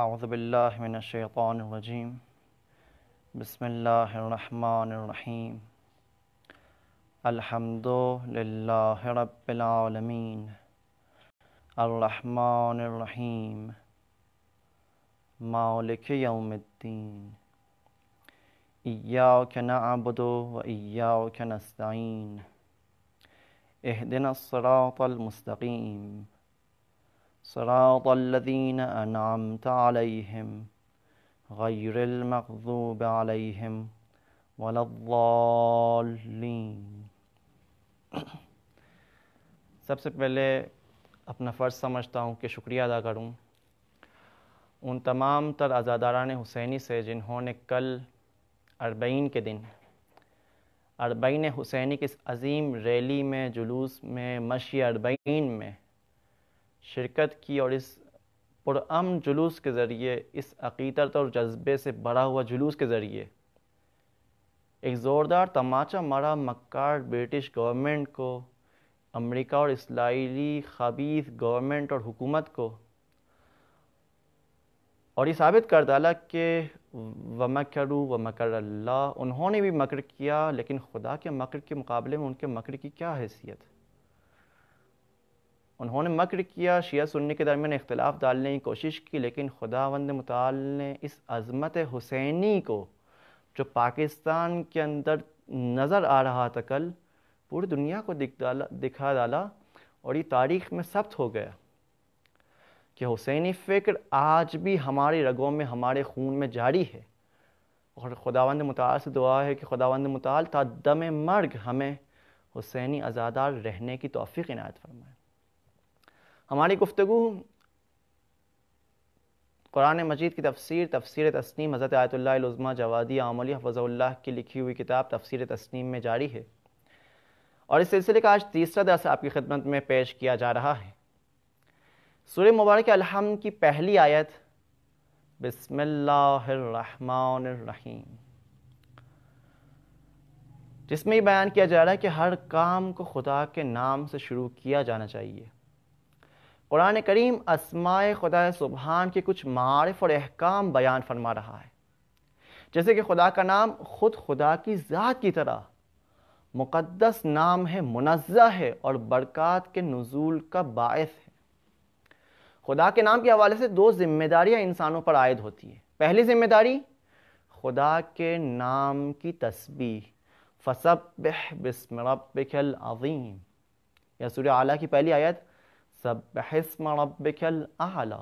आउज़बिल्लिमिनशैतानरजीम बसमीम अलहमदिल्लाबीआलमीन अर्रहमानर्रहीम मालिक यौमद्दीन इयाक नअबुदु व इयाक नस्ताईन इहदिनस्सिरातल मुस्तकीम صراط الذين أنعمت عليهم غير المغضوب عليهم ولا الضالين सबसे पहले अपना फ़र्ज़ समझता हूँ कि शुक्रिया अदा करूँ उन तमाम तर आज़ादारान हुसैनी से जिन्होंने कल अरबईन के दिन अरबईन हुसैनी की इस अज़ीम रैली में जुलूस में मशी अरबईन में शिरकत की और इस पुरम जुलूस के ज़रिए इस अकीदत और जज्बे से भरा हुआ जुलूस के ज़रिए एक ज़ोरदार तमाचा मारा मक्कार ब्रिटिश गवर्नमेंट को अमेरिका और इसराइली खबीस गवर्नमेंट और हुकूमत को और ये साबित कर डाला कि व मकरू व मकर अल्लाह उन्होंने भी मकर किया लेकिन खुदा के मकर के मुकाबले में उनके मकर की क्या हैसियत है उन्होंने मकर किया शिया सुन्नी के दरमियान इख्तलाफ डालने की कोशिश की लेकिन खुदा वंद मताल ने इस अजमत हुसैनी को जो पाकिस्तान के अंदर नज़र आ रहा था कल पूरी दुनिया को दिख डाला दिखा डाला और ये तारीख में सब्त हो गया कि हुसैनी फ़िक्र आज भी हमारे रगों में हमारे खून में जारी है और खुदावंद मताल से दुआ है कि खुदावंद मताल तदम मर्ग हमें हुसैनी आज़ादार रहने की तोफ़ी इनायत फरमाए हमारी गुफ्तु कुरान मजीद की तफसीर तफसीर तस्नीम हज़रत आयतुल्लाज़मा जवादी आमली हफ़ज़ल्ला की लिखी हुई किताब तफसीर तस्नीम में जारी है और इस सिलसिले का आज तीसरा दर्स आपकी खिदमत में पेश किया जा रहा है सूर्य मुबारक अलहम की पहली आयत बिसमीम जिसमें ये बयान किया जा रहा है कि हर काम को खुदा के नाम से शुरू किया जाना चाहिए कुरान करीम असमाय खुदा सुबहान के कुछ मारफ और अहकाम बयान फरमा रहा है जैसे कि खुदा का नाम खुद खुदा की ज़ात की तरह मुक़दस नाम है मुनज़ा है और बरक़ात के नज़ूल का बायस है खुदा के नाम के हवाले से दो जिम्मेदारियाँ इंसानों पर आयद होती है पहली जिम्मेदारी खुदा के नाम की तस्बी फसब बिस्म रबिकल अजीम या सूर्य आला की पहली आयत आला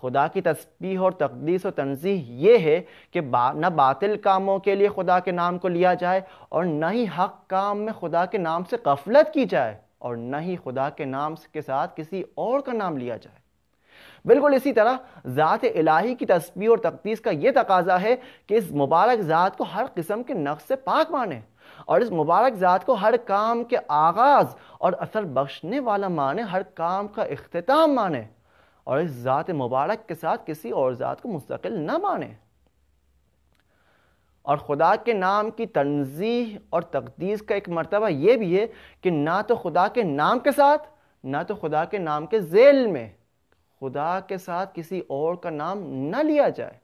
खुदा की तस्बीह और तकदीस और तनजीह ये है कि बा, ना बातिल कामों के लिए खुदा के नाम को लिया जाए और न ही हक काम में खुदा के नाम से गफलत की जाए और न ही खुदा के नाम के साथ किसी और का नाम लिया जाए बिल्कुल इसी तरह ज़ात इलाही की तस्वीर और तकदीस का ये तकाजा है कि इस मुबारक ज़ात को हर किस्म के नक्श से पाक माने और इस मुबारक ज़ात को हर काम के आगाज़ और असर बख्शने वाला माने हर काम का अख्ताम माने और इस ज़ात मुबारक के साथ किसी और ज़ात को मुस्तकिल न माने और ख़ुदा के नाम की तनजीह और तकदीस का एक मरतबा यह भी है कि ना तो खुदा के नाम के साथ ना तो खुदा के नाम के जेल में खुदा के साथ किसी और का नाम ना लिया जाए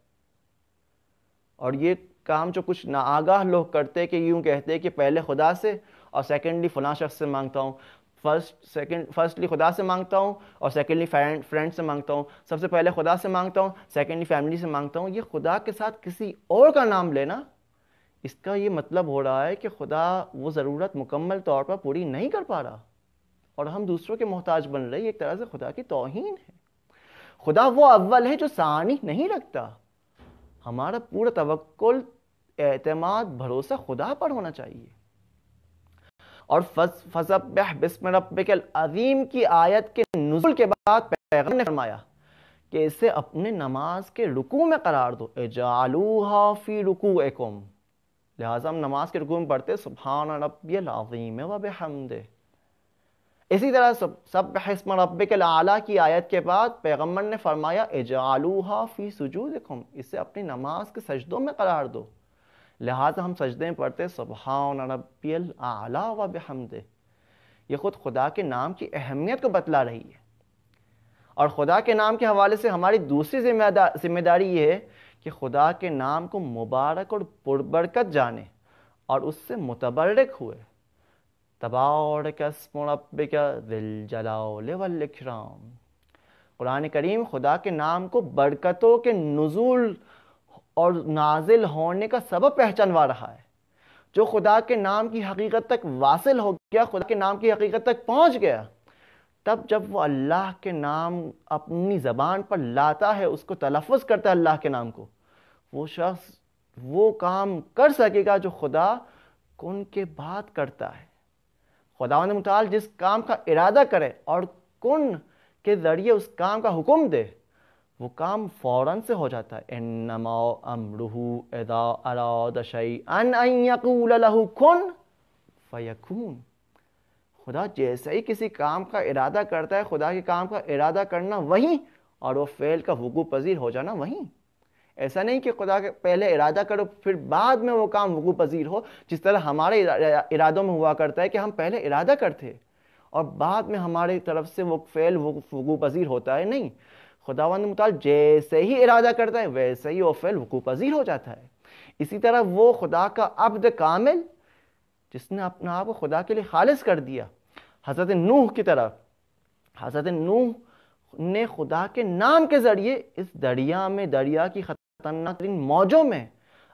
और ये काम जो कुछ आगाह लोग करते कि यूँ कहते हैं कि पहले खुदा से और सेकेंडली फ़लाँ शख्स से मांगता हूँ फर्स्ट सेकंड फर्स्टली खुदा से मांगता हूँ और सेकेंडली फ्रेंड फ्रेंड से मांगता हूँ सबसे पहले खुदा से मांगता हूँ सेकेंडली फैमिली से मांगता हूँ ये खुदा के साथ किसी और का नाम लेना इसका ये मतलब हो रहा है कि खुदा वो ज़रूरत मुकम्मल तौर पर पूरी नहीं कर पा रहा और हम दूसरों के मोहताज बन रहे एक तरह से खुदा की तोहन है खुदा वो अव्वल है जो सहानी नहीं रखता हमारा पूरा तवक्ल एतमाद भरोसा खुदा पर होना चाहिए और फसबह बिस्म अजीम की आयत के नजुल के बाद पैगम ने फरमाया कि इसे अपने नमाज के रुकू में करार दो एजालूहा फी रुकूकुम लिहाजा हम नमाज के रुकू में पढ़ते सुबहान रब्बियल अजीम इसी तरह सब सब हस्म रब के आला की आयत के बाद पैगम्बर ने फरमाया एजालूहा फ़ी सजूदकुम इसे अपनी नमाज के सजदों में करार दो लिहाजा हम सजदे में पढ़ते सुबहान रबियल आला व बेहमद ये ख़ुद खुदा के नाम की अहमियत को बतला रही है और खुदा के नाम के हवाले से हमारी दूसरी जिम्मेदारी ये है कि खुदा के नाम को मुबारक और पुरबरकत जाने और उससे मुतबरक हुए तबारकस्मबिकाम कुरान करीम खुदा के नाम को बरकतों के नज़ुल और नाजिल होने का सबब पहचानवा रहा है जो खुदा के नाम की हकीकत तक वासिल हो गया खुदा के नाम की हकीकत तक पहुंच गया तब जब वो अल्लाह के नाम अपनी ज़बान पर लाता है उसको तलफ़ करता है अल्लाह के नाम को वो शख्स वो काम कर सकेगा जो खुदा कौन के बाद करता है खुदा मुताल जिस काम का इरादा करे और कौन के ज़रिए उस काम का हुक्म दे वो काम फौरन से हो जाता है फयकून खुदा जैसे ही किसी काम का इरादा करता है खुदा के काम का इरादा करना वहीं और वो फेल का वकू पजीर हो जाना वहीं ऐसा नहीं कि खुदा के पहले इरादा करो फिर बाद में वो काम वकू पजीर हो जिस तरह हमारे इरादों में हुआ करता है कि हम पहले इरादा करते और बाद में हमारे तरफ से वो फेल वकू पजीर होता है नहीं खुदावंद मुताल जैसे ही इरादा करता है वैसे ही वो फ़ैल वकू पजीर हो जाता है इसी तरह वो खुदा का अब्द कामिल जिसने अपने आप को खुदा के लिए खालिज कर दिया हज़रत नूह की तरह हज़रत नूह ने खुदा के नाम के ज़रिए इस दरिया में दरिया की ख़तरनाक तरीन मौजों में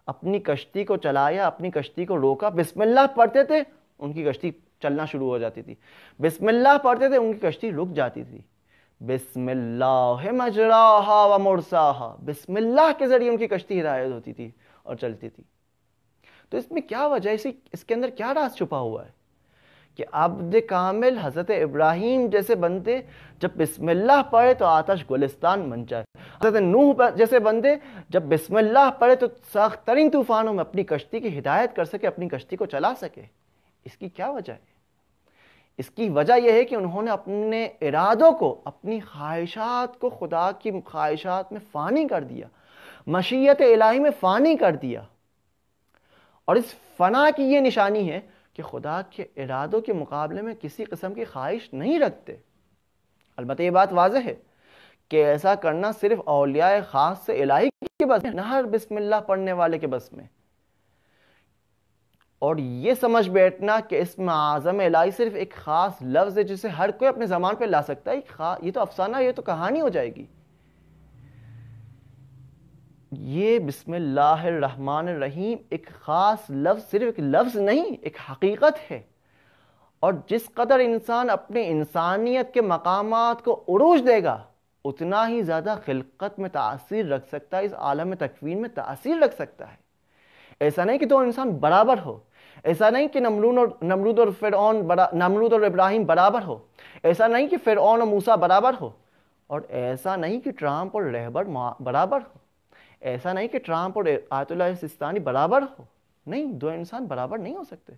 अपनी कश्ती को चलाया अपनी कश्ती को रोका बिस्मिल्लाह पढ़ते थे उनकी कश्ती चलना शुरू हो जाती थी बिस्मिल्लाह पढ़ते थे उनकी कश्ती रुक जाती थी बिस्मिल्लाह व मुरसाहा बिस्मिल्लाह के ज़रिए उनकी कश्ती हिदायत होती थी और चलती थी तो इसमें क्या वजह इसी इसके अंदर क्या राज छुपा हुआ है कि अब्द कामिल हज़रत इब्राहिम जैसे बनते जब बिस्मिल्लाह पढ़े तो आतश गुलिस्तान बन जाए हज़रत नूह जैसे बनते जब बिस्मिल्लाह पढ़े तो सख्त तरीन तूफ़ानों में अपनी कश्ती की हिदायत कर सके अपनी कश्ती को चला सके इसकी क्या वजह है इसकी वजह यह है कि उन्होंने अपने इरादों को अपनी ख्वाहिशात को खुदा की ख्वाहिशात में फ़ानी कर दिया मशीयत इलाही में फ़ानी कर दिया और इस फना की ये निशानी है कि खुदा के इरादों के मुकाबले में किसी कस्म की ख्वाहिश नहीं रखते अलबत् ये बात वाज है कि ऐसा करना सिर्फ अलिया ख़ास से इलाही के बस में नहर बिस्मिल्लाह पढ़ने वाले के बस में और ये समझ बैठना कि इस आज़म इलाही सिर्फ एक ख़ास लफ्ज़ है जिसे हर कोई अपने ज़मान पर ला सकता है ये तो अफसाना ये तो कहानी हो जाएगी ये बिस्मिल्लाहमान रहीम एक ख़ास लफ्ज़ सिर्फ एक लफ्ज़ नहीं एक हकीकत है और जिस कदर इंसान अपने इंसानियत के मकाम को उरूज देगा उतना ही ज़्यादा खिलकत में तासीर रख सकता है इस आलम तकवीन में तासीर रख सकता है ऐसा नहीं कि दो तो इंसान बराबर हो ऐसा नहीं कि नमरून और नमरूद और फ़िर बरा नमरूद और इब्राहिम बराबर हो ऐसा नहीं कि फ़िर और मूसा बराबर हो और ऐसा नहीं कि ट्रंप और रहबर बराबर हो ऐसा नहीं कि ट्रंप और आयतुल्ला सिस्तानी बराबर हो नहीं दो इंसान बराबर नहीं हो सकते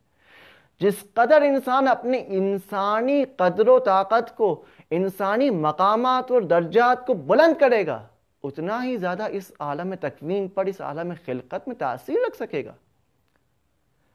जिस कदर इंसान अपने इंसानी कदर व ताकत को इंसानी मकामात और दर्जात को बुलंद करेगा उतना ही ज़्यादा इस आलम तकवीन पर इस आलम खिलकत में तासीर रख सकेगा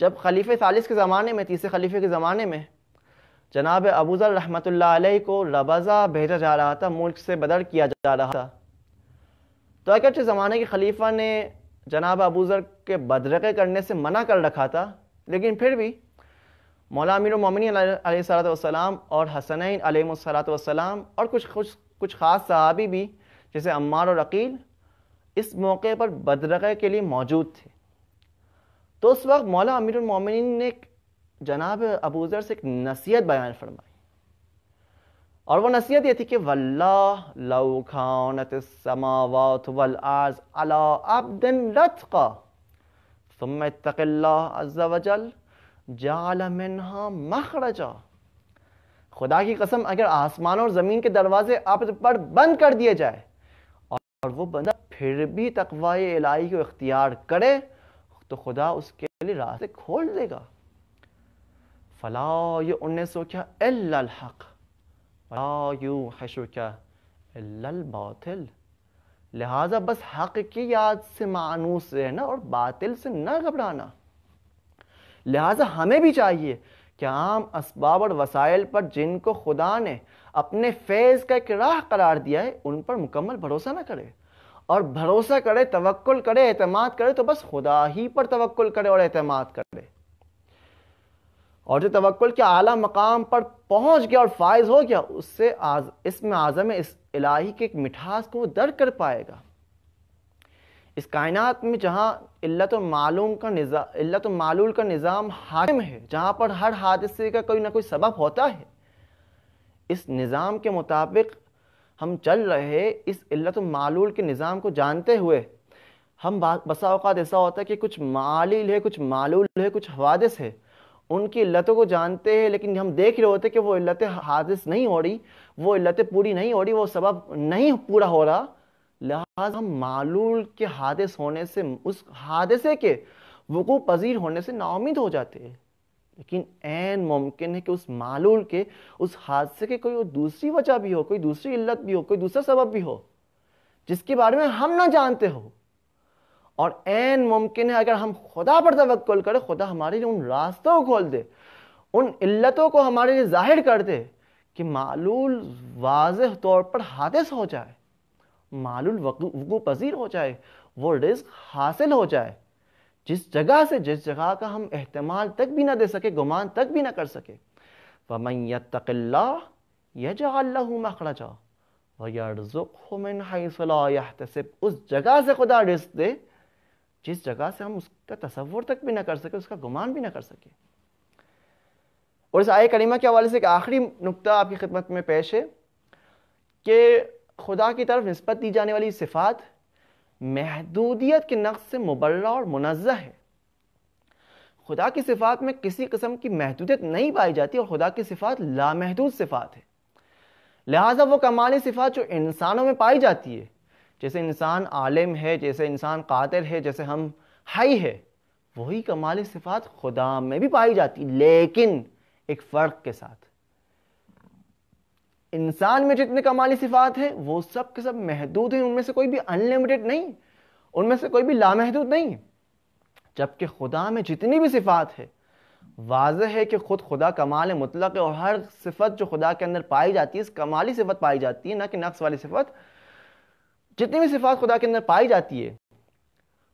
जब खलीफ सालिस के ज़माने में तीसरे खलीफे के ज़माने में जनाब अबूज़र रहमत को रबज़ा भेजा जा रहा था मुल्क से बदर किया जा रहा था तो अच्छे ज़माने के खलीफा ने जनाब अबूज़र के बदरक़े करने से मना कर रखा था लेकिन फिर भी मौला अमीर मोमिन सलाम और हसनैन अलमसलाम और कुछ कुछ कुछ ख़ास सहाबी भी जैसे अम्मा और अकील इस मौके पर बदरक़े के लिए मौजूद थे तो उस वक्त मौला अमीरमिन ने जनाब अबूजर से एक नसीहत बयान फरमाई और वो नसीहत ये थी कि मखरजा खुदा की कसम अगर आसमान और ज़मीन के दरवाजे आप पर बंद कर दिए जाए और वो बंदा फिर भी तकवाए इलाही को इख्तियार करे तो खुदा उसके लिए रास्ते खोल देगा फला यू उन्नीस सौ क्या हक यूँ हशो क्या बातिल लिहाजा बस हक की याद से मानूस रहना और बातिल से ना घबराना लिहाजा हमें भी चाहिए कि आम इसबाब और वसाइल पर जिनको खुदा ने अपने फैज़ का एक राह करार दिया है उन पर मुकम्मल भरोसा ना करे और भरोसा करे तवक्ल करे अहतमाद करे तो बस खुदा ही पर तवक्ल करे और अहतमाद करे और जो तवक्ल के आला मकाम पर पहुंच गया और फायज हो गया उससे आज इसमें आज़म इस इलाही के एक मिठास को वो दर कर पाएगा इस कायनात में जहाँ इल्लत मालूम का निजा इल्लत मालूल का निज़ाम हाकिम है जहाँ पर हर हादसे का कोई ना कोई सबब होता है इस निज़ाम के मुताबिक हम चल रहे इस इल्लत मालूल के निज़ाम को जानते हुए हम बसा अवत ऐसा होता है कि कुछ मालिल है कुछ मालूल है कुछ हवादस है उनकी इल्लतों को जानते हैं लेकिन हम देख रहे होते कि वो इल्लत हादिस नहीं हो रही वो इल्लतें पूरी नहीं हो रही वो सबब नहीं पूरा हो रहा लिहाजा हम मालूल के हादिस होने से उस हादसे के वकू पजीर होने से नाउमीद हो जाते हैं लेकिन एन मुमकिन है कि उस मालूल के उस हादसे के कोई दूसरी वजह भी हो कोई दूसरी इल्लत भी हो कोई दूसरा सबब भी हो जिसके बारे में हम ना जानते हो और एन मुमकिन है अगर हम खुदा पर तवक्ल करें खुदा हमारे लिए उन रास्तों को खोल दे उन इल्लतों को हमारे लिए जाहिर कर दे कि मालूल वाज तौर पर हादिस हो जाए मालूल वकू पजीर हो जाए वो रिस्क हासिल हो जाए जिस जगह से जिस जगह का हम अहतमाल तक भी ना दे सके गुमान तक भी ना कर सके फ़मैतकल्ला यह उस जगह से खुदा रिस्क दे जिस जगह से हम उसका तस्वुर तक भी ना कर सके उसका गुमान भी ना कर सके और इस आय करीमा के हवाले से एक आखिरी नुकता आपकी खिदमत में पेश है कि खुदा की तरफ नस्बत दी जाने वाली सिफ़ात महदूदियत के नक्श से मुबल और मुनज़ है खुदा की सिफात में किसी किस्म की महदूदियत नहीं पाई जाती और खुदा की सिफात लामहदूद सिफात है लिहाजा वो कमाली सिफात जो इंसानों में पाई जाती है जैसे इंसान आलिम है जैसे इंसान कातिल है जैसे हम हई है वही कमाली सिफात खुदा में भी पाई जाती लेकिन एक फ़र्क के साथ इंसान में जितने कमाली सिफात हैं वो सब के सब महदूद हैं उनमें से कोई भी अनलिमिटेड नहीं उनमें से कोई भी लामहदूद नहीं जबकि खुदा में जितनी भी सिफात है वाज है कि खुद खुदा कमाल मुतलक है और हर सिफत जो खुदा के अंदर पाई जाती है इस कमाली सिफत पाई जाती है ना कि नक्स वाली सिफत जितनी भी सिफात खुदा के अंदर पाई जाती है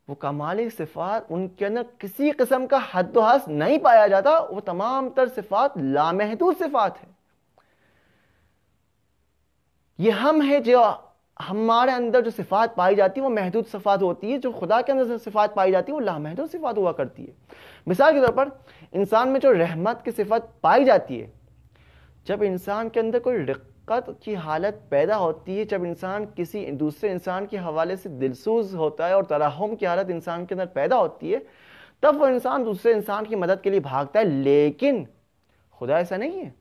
वो कमाली सिफात उनके अंदर किसी किस्म का हद हस नहीं पाया जाता वो तमाम तर सिफात लामहदूद सिफात है ये हम है जो हमारे अंदर जो सिफात पाई जाती है वो महदूद सिफात होती है जो खुदा के अंदर जो सिफात पाई जाती है वो लामहदूद सिफात हुआ करती है मिसाल के तौर पर इंसान में जो रहमत की सिफत पाई जाती है जब इंसान के अंदर कोई रिक्कत की हालत पैदा होती है जब इंसान किसी दूसरे इंसान के हवाले से दिलसूज होता है और तराहम की हालत इंसान के अंदर पैदा होती है तब वो इंसान दूसरे इंसान की मदद के लिए भागता है लेकिन खुदा ऐसा नहीं है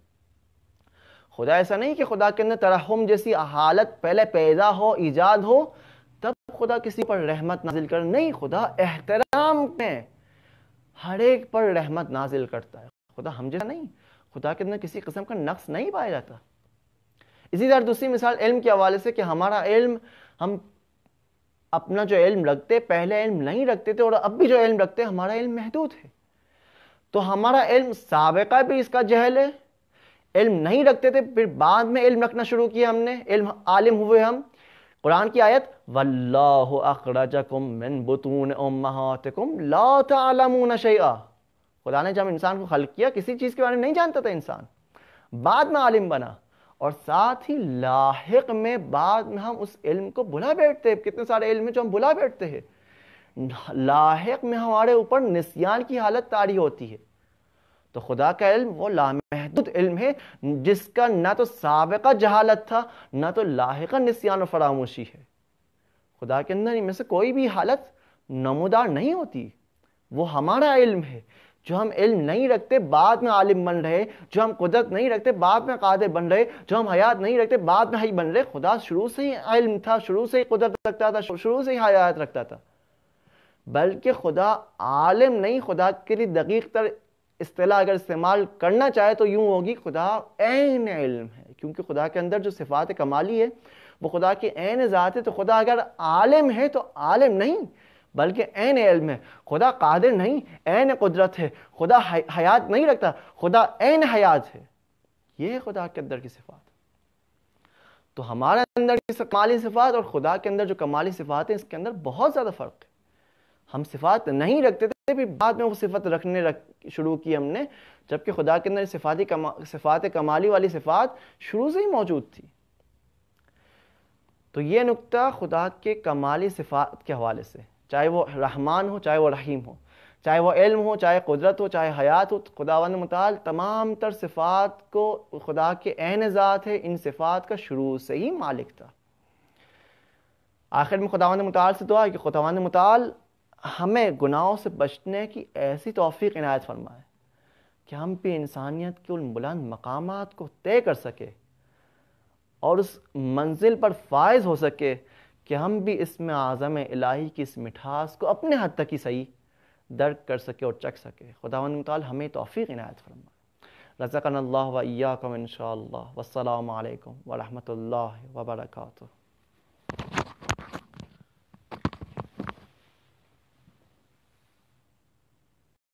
खुदा ऐसा नहीं कि खुदा के अंदर तरहम जैसी हालत पहले पैदा हो ईजाद हो तब खुदा किसी पर रहमत नाजिल कर नहीं खुदा एहतराम में हर एक पर रहमत नाजिल करता है खुदा हम जैसा नहीं खुदा के अंदर किसी कस्म का नक्स नहीं पाया जाता इसी तरह दूसरी मिसाल इल्म के हवाले से कि हमारा इल्म हम अपना जो इल्म रखते पहले इल्म नहीं रखते थे और अब भी जो इल्म रखते हमारा इल्म महदूद है तो हमारा इल्म सबका भी इसका जहल है इल्म नहीं रखते थे फिर बाद में इल्म रखना शुरू किया हमने इल्म आलिम हुए हम कुरान की आयत वल्लाह अखरजकुम मिन बुतून ला खुदा ने जब इंसान को हल किया किसी चीज़ के बारे में नहीं जानता था इंसान बाद में आलिम बना और साथ ही लाक में बाद में हम उस इल्म को भुला बैठते हैं कितने सारे इल्म जो हम भुला बैठते हैं लाक में हमारे ऊपर निस्यान की हालत तारी होती है तो खुदा का इल्म वो लामहदूद इल्म है जिसका ना तो सबका जहालत था ना तो का नसियान फरामोशी है खुदा के अंदर इनमें से कोई भी हालत नमोदार नहीं होती वो हमारा इल्म है जो हम इल्म नहीं रखते बाद में आलिम बन रहे जो हम कुदरत नहीं रखते बाद में कादे बन रहे जो हम हयात नहीं रखते बाद में हई बन रहे खुदा शुरू से ही इल्म था शुरू से ही कुदरत रखता था शुरू से ही हयात रखता था बल्कि खुदा आलिम नहीं खुदा के लिए दकीक तर असलाह अगर इस्तेमाल करना चाहे तो यूँ होगी खुदा एन इल्म है क्योंकि खुदा के अंदर जो सिफात कमाली है वो खुदा की एन ज़ात है तो खुदा अगर आलम है तो आलम नहीं बल्कि एन इल्म है खुदा कादिर नहीं एन कुदरत है खुदा हयात नहीं रखता खुदा एन हयात है ये खुदा के अंदर की सिफात तो हमारे अंदर की कमाली सिफात और खुदा के अंदर जो कमाली सिफात है इसके अंदर बहुत ज़्यादा फ़र्क है हम सिफात नहीं रखते थे तो भी बाद में वो सिफत रखने रख शुरू की हमने जबकि खुदा के अंदर सिफाती कमा सिफात कमाली वाली सिफात शुरू से ही मौजूद थी तो ये नुकता खुदा के कमाली सिफात के हवाले से चाहे वो रहमान हो चाहे वो रहीम हो चाहे वो इल्म हो चाहे कुदरत हो चाहे हयात हो खुदावन मताल तमाम तर सिफात को खुदा के अहन ज़ात है इन सिफात का शुरू से ही मालिक था आखिर में खुदावन मताल से दुआ कि खुदावन मताल हमें गुनाहों से बचने की ऐसी तोफ़ी इनायत फरमाए कि हम भी इंसानियत के उन बुलंद मकाम को तय कर सके और उस मंजिल पर फायज हो सके कि हम भी इसमें आज़म इलाही की इस मिठास को अपने हद तक ही सही दर्द कर सके और चख सके खुदा हमें तोफ़ी इनायत फरमाए रज़क़न अल्लाह वैयाकम इन शाह वसलम वरहमल वर्का